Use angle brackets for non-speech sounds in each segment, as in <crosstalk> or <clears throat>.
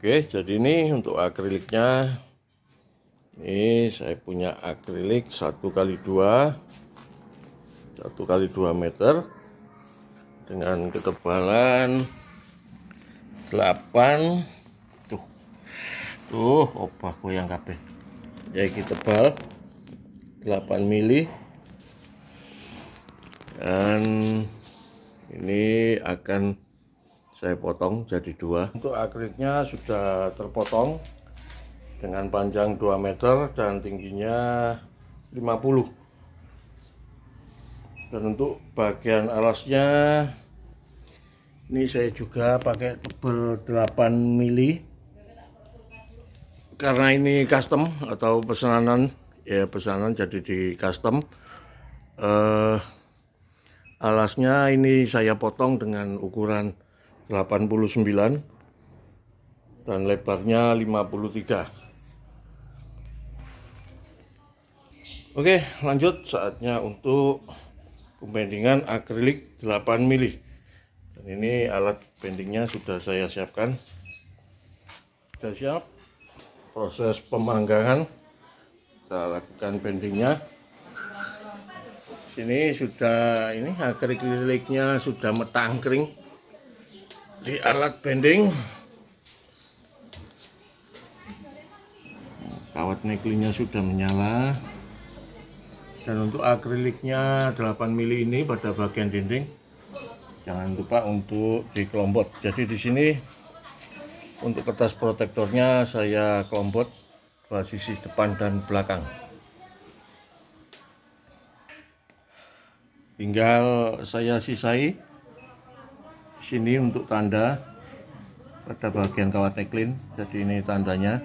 Oke, jadi ini untuk akriliknya. Ini saya punya akrilik 1 kali 2 1 kali 2 meter dengan ketebalan 8 tuh. Tuh, obah goyang kabeh. Ya iki tebal 8 mili dan ini akan saya potong jadi dua untuk akriknya sudah terpotong dengan panjang 2 meter dan tingginya 50 dan untuk bagian alasnya ini saya juga pakai tebel 8 mili karena ini custom atau pesanan ya pesanan jadi di custom eh, alasnya ini saya potong dengan ukuran 89 dan lebarnya 53 oke lanjut saatnya untuk pembandingan akrilik 8 mili dan ini alat bandingnya sudah saya siapkan sudah siap proses pemanggangan kita lakukan bandingnya sini sudah ini akriliknya sudah kering di alat bending kawat neklinya sudah menyala dan untuk akriliknya 8 mili ini pada bagian dinding jangan lupa untuk dikelombot jadi di sini untuk kertas protektornya saya kelombot dua sisi depan dan belakang tinggal saya sisai sini untuk tanda pada bagian kawat neklin jadi ini tandanya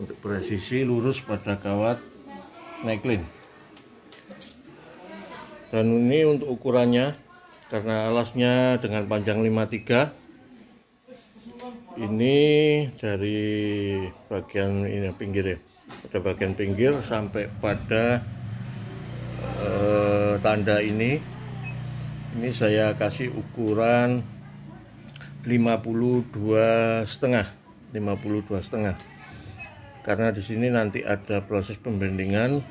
untuk presisi lurus pada kawat neklin dan ini untuk ukurannya karena alasnya dengan panjang 53 ini dari bagian ini pinggir ya pada bagian pinggir sampai pada tanda ini ini saya kasih ukuran 52 setengah 52 setengah karena di sini nanti ada proses pembandingan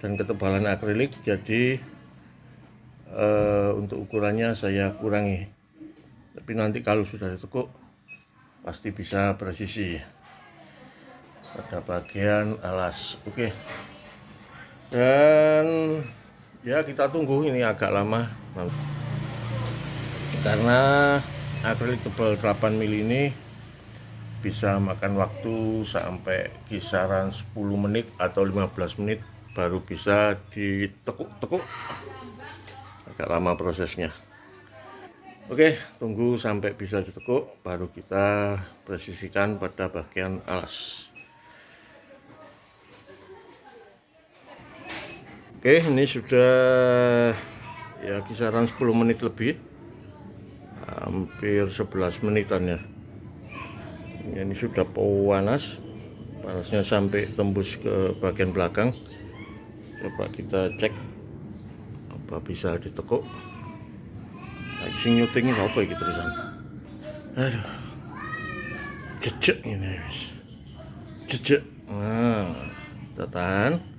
dan ketebalan akrilik jadi e, untuk ukurannya saya kurangi tapi nanti kalau sudah ditekuk pasti bisa presisi pada bagian alas oke okay. dan ya kita tunggu ini agak lama karena akrilik tebal 8 mil ini bisa makan waktu sampai kisaran 10 menit atau 15 menit baru bisa ditekuk-tekuk agak lama prosesnya oke tunggu sampai bisa ditekuk baru kita presisikan pada bagian alas Oke, ini sudah ya kisaran 10 menit lebih. Hampir 11 menitan ya. Ini sudah panas. Panasnya sampai tembus ke bagian belakang. Coba kita cek apa bisa ditekuk. Sing nyuting apa iki terusan? Aduh. Cecek ini. Cecek. Nah, kita tahan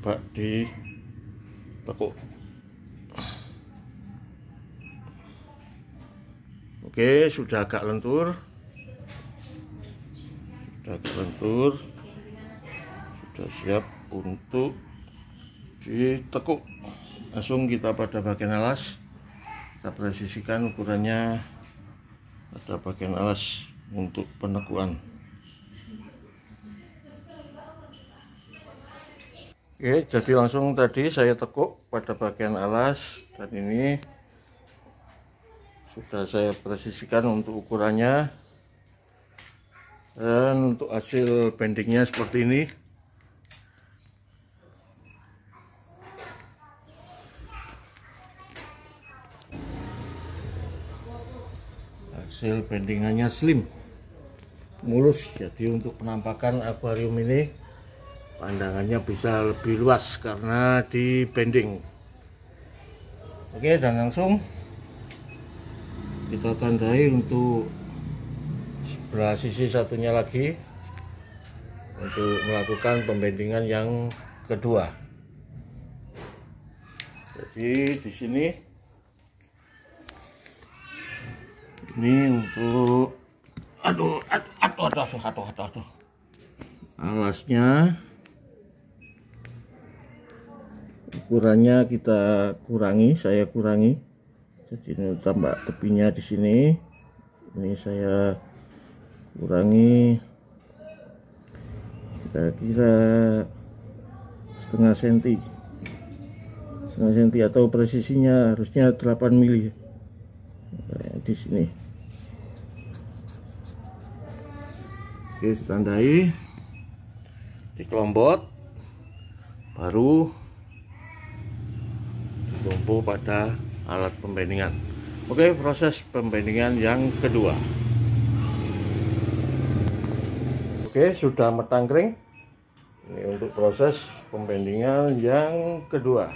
bak di tekuk oke sudah agak lentur sudah agak lentur sudah siap untuk di tekuk. langsung kita pada bagian alas kita presisikan ukurannya pada bagian alas untuk penekuan Oke, jadi langsung tadi saya tekuk pada bagian alas dan ini sudah saya presisikan untuk ukurannya dan untuk hasil bendingnya seperti ini hasil bendingannya slim mulus jadi untuk penampakan akuarium ini pandangannya bisa lebih luas karena di bending oke dan langsung kita tandai untuk sebelah sisi satunya lagi untuk melakukan pembandingan yang kedua jadi di sini ini untuk aduh aduh aduh aduh aduh aduh, aduh. alasnya ukurannya kita kurangi saya kurangi jadi ini tambah tepinya di sini ini saya kurangi kira-kira setengah senti setengah senti atau presisinya harusnya 8 mili di sini oke ditandai di kelompok baru tumpu pada alat pembandingan Oke proses pembandingan yang kedua Oke sudah kering. ini untuk proses pembandingan yang kedua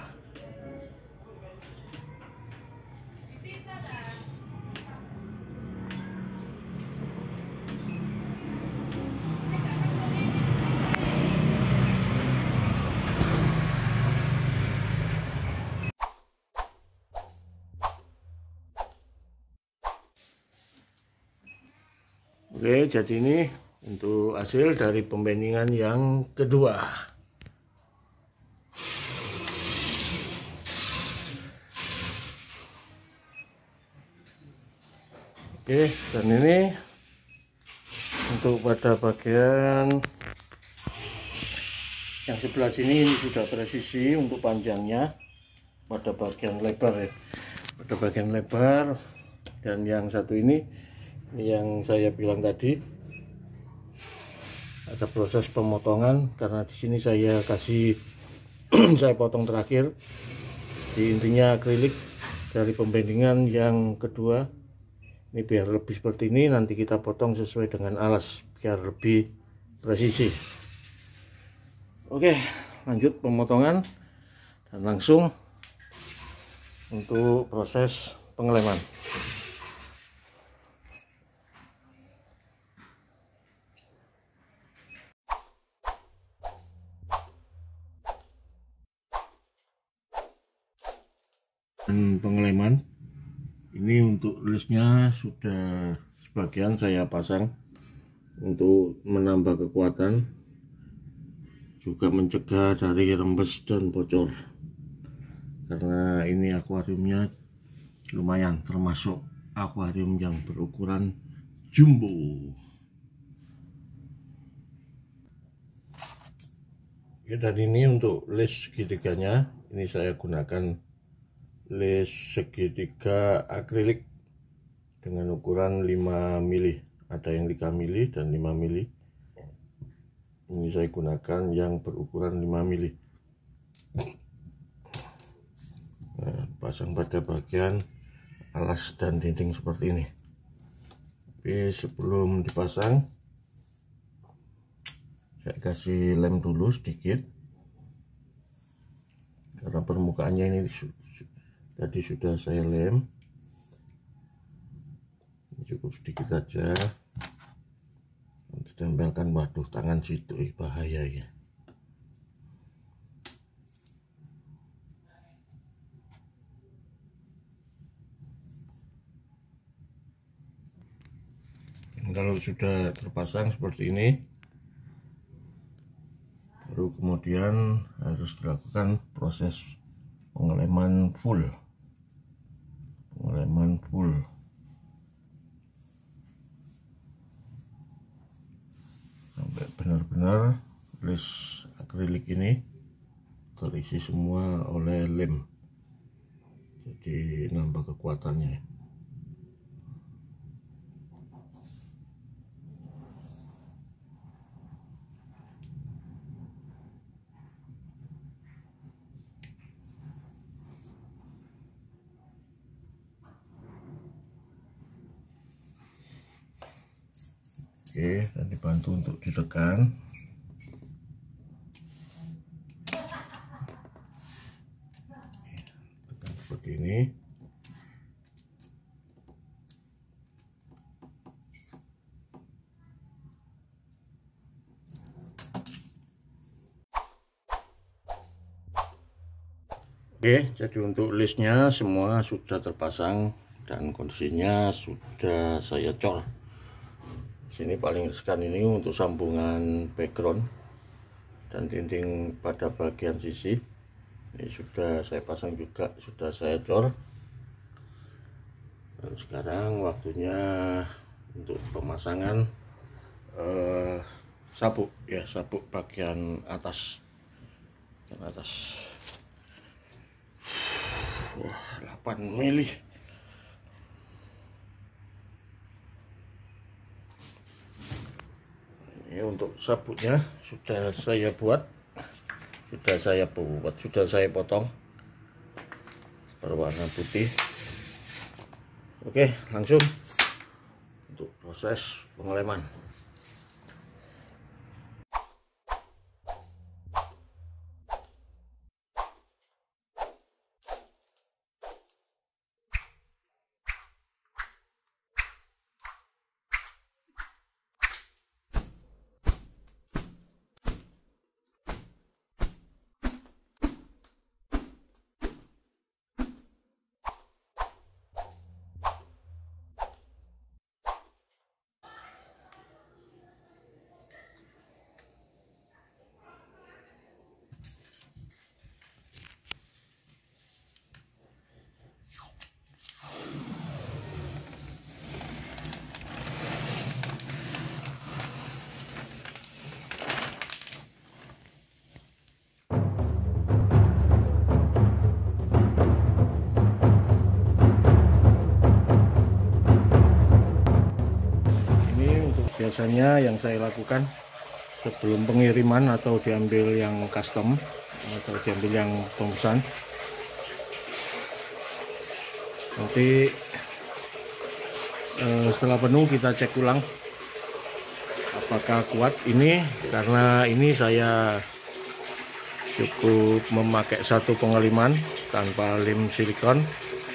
Oke, jadi ini untuk hasil dari pembandingan yang kedua. Oke, dan ini untuk pada bagian yang sebelah sini ini sudah presisi untuk panjangnya pada bagian lebar ya. Pada bagian lebar dan yang satu ini yang saya bilang tadi ada proses pemotongan karena di sini saya kasih <clears throat> saya potong terakhir di intinya akrilik dari pembandingan yang kedua ini biar lebih seperti ini nanti kita potong sesuai dengan alas biar lebih presisi oke lanjut pemotongan dan langsung untuk proses pengeleman dan pengeleman ini untuk listnya sudah sebagian saya pasang untuk menambah kekuatan juga mencegah dari rembes dan bocor karena ini akuariumnya lumayan termasuk akuarium yang berukuran jumbo ya dan ini untuk list segitiganya ini saya gunakan les segitiga akrilik dengan ukuran 5 mili ada yang 3 mili dan 5 mili ini saya gunakan yang berukuran 5 mili nah, pasang pada bagian alas dan dinding seperti ini tapi sebelum dipasang saya kasih lem dulu sedikit karena permukaannya ini tadi sudah saya lem cukup sedikit aja tempelkan waduh tangan situ bahaya ya kalau sudah terpasang seperti ini baru kemudian harus dilakukan proses pengeleman full akrilik ini terisi semua oleh lem jadi nambah kekuatannya Oke, dan dibantu untuk ditekan. Oke, jadi untuk listnya semua sudah terpasang dan kondisinya sudah saya cor. Sini paling riskan ini untuk sambungan background dan dinding pada bagian sisi. Ini sudah saya pasang juga, sudah saya cor. Dan sekarang waktunya untuk pemasangan eh, sabuk ya, sabuk bagian atas. Bagian atas. 8 mili ini untuk sabutnya sudah saya buat sudah saya buat sudah saya potong berwarna putih oke langsung untuk proses pengeleman biasanya yang saya lakukan sebelum pengiriman atau diambil yang custom atau diambil yang pemesan nanti eh, setelah penuh kita cek ulang apakah kuat ini karena ini saya cukup memakai satu pengeliman tanpa lem silikon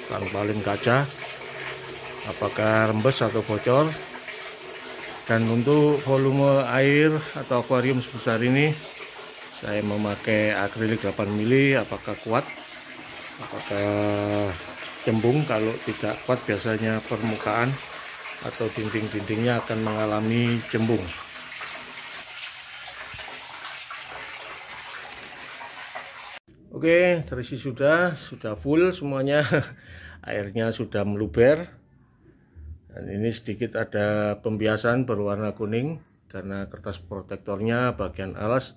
tanpa lem kaca apakah rembes atau bocor dan untuk volume air atau akuarium sebesar ini saya memakai akrilik 8 mili apakah kuat apakah cembung kalau tidak kuat biasanya permukaan atau dinding-dindingnya akan mengalami cembung Oke, terisi sudah, sudah full semuanya. <laughs> Airnya sudah meluber dan ini sedikit ada pembiasan berwarna kuning karena kertas protektornya bagian alas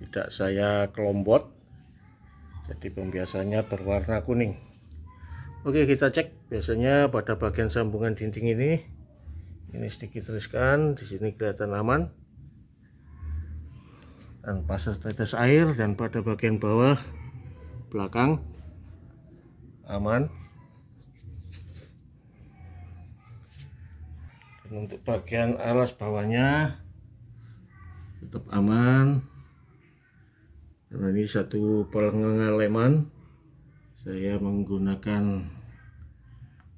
tidak saya kelombot jadi pembiasannya berwarna kuning oke kita cek biasanya pada bagian sambungan dinding ini ini sedikit riskan di sini kelihatan aman dan pas tetes air dan pada bagian bawah belakang aman untuk bagian alas bawahnya tetap aman karena ini satu pengeleman saya menggunakan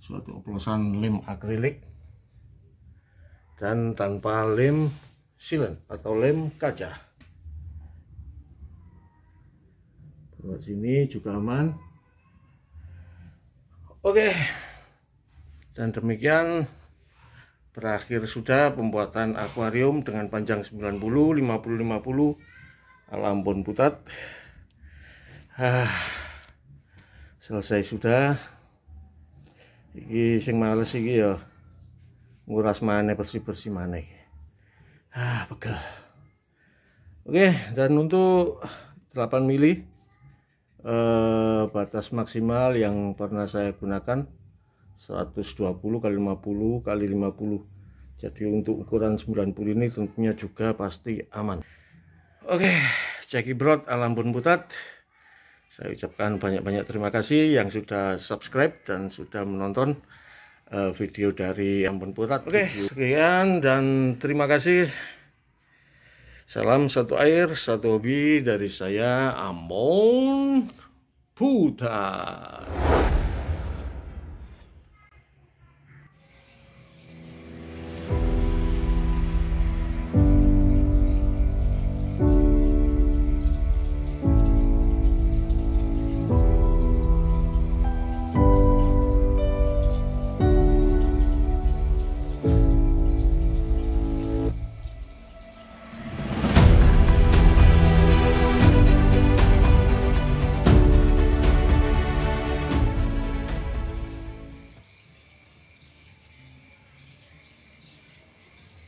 suatu oplosan lem akrilik dan tanpa lem silen atau lem kaca buat sini juga aman oke dan demikian Berakhir sudah pembuatan akuarium dengan panjang 90, 50, 50 Alambon putat ah, Selesai sudah Iki sing males iki ya nguras maneh bersih-bersih maneh Ah, pegel. Oke, dan untuk 8 mili eh, batas maksimal yang pernah saya gunakan 120 kali 50 kali 50 jadi untuk ukuran 90 ini tentunya juga pasti aman oke Jackie brot alam pun putat saya ucapkan banyak-banyak terima kasih yang sudah subscribe dan sudah menonton eh, video dari Ampun Putat. Oke, okay, sekian dan terima kasih. Salam satu air, satu hobi dari saya Ampun Putat.